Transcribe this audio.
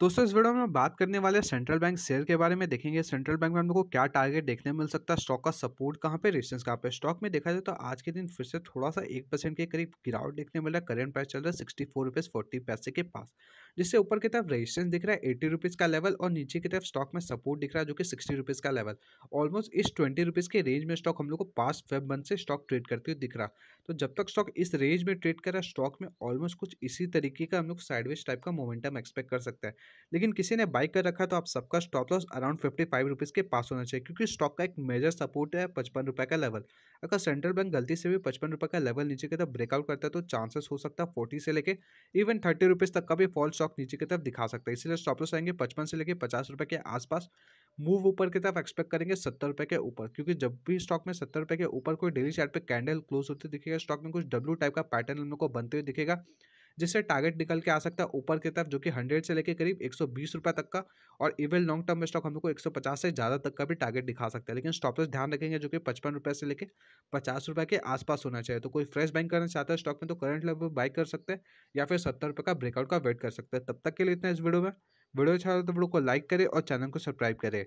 दोस्तों इस वीडियो में हम बात करने वाले सेंट्रल बैंक शेयर के बारे में देखेंगे सेंट्रल बैंक में हम लोग को क्या टारगेट देखने मिल सकता है स्टॉक का सपोर्ट कहाँ पे रिस्टेंस कहाँ पे स्टॉक में देखा जाए तो आज के दिन फिर से थोड़ा सा एक परसेंट के करीब गिरावट देखने मिल रहा है करेंट प्राइस चल रहा है सिक्सटी फोर रुपीज़ फोर्टी पैसे के पास जिससे ऊपर की तरफ रजिस्टेंस दिख रहा है एट्टी रुपीज़ का लेवल और नीचे की तरफ स्टॉक में सपोर्ट दिख रहा है जो कि सिक्सटी रुपीज़ का लेवल ऑलमोस्ट इस ट्वेंटी रुपीज़ के रेंज में स्टॉक हम लोग को पास फेब मंथ से स्टॉक ट्रेड करते हुए दिख रहा तो जब तक स्टॉक इस रेंज में ट्रेड कर रहा है स्टॉक में ऑलमोस्ट कुछ इसी तरीके का हम लोग साइडवेज टाइप का मोमेंटम एक्सपेक्ट कर सकते हैं लेकिन किसी ने बाई कर रखा तो आप सबका stop loss around fifty five rupees के पास होना चाहिए क्योंकि स्टॉक का एक मेजर सपोर्ट है पचपन रुपए का लेवल अगर सेंट्रल बैंक गलती से भी पचपन रुपए का लेवल नीचे की तरफ ब्रेकआउट करता है तो चांसेस हो सकता है फोर्टी से लेके इवन थर्टी रुपीज़ तक का भी फॉल स्टॉक नीचे की तरफ दिखा सकता है इसलिए स्टॉप लॉस आएंगे पचपन से लेकर पचास रुपये के आसपास मूव ऊपर की तरफ एक्सपेक्ट करेंगे सत्तर रुपये के ऊपर क्योंकि जब भी स्टॉक में सत्तर रुपये के ऊपर कोई डेली चार्ट पे कैंडल क्लोज होते दिखेगा स्टॉक में कुछ डब्ल्यू टाइप का पैटर्न हम लोग को बनते हुए दिखेगा जिससे टारगेट निकल के आ सकता है ऊपर की तरफ जो कि हंड्रेड से लेकर करीब एक सौ तक का और इवन लॉन्ग टर्म में स्टॉक हमको पचास से ज़्यादा तक का भी टारगेट दिखा सकता है लेकिन स्टॉपलॉस ध्यान रखेंगे जो कि पचपन रुपये से लेकर पचास रुपये के आसपास होना चाहिए तो कोई फ्रेश बाइंग करना चाहता है स्टॉक में तो करंट लेवल बाय कर सकते हैं या फिर सत्तर रुपये का ब्रेकआउट का वेट कर सकते हैं तब तक के लिए इतना इस वीडियो में वीडियो अच्छा है तो वीडियो को लाइक करें और चैनल को सब्सक्राइब करें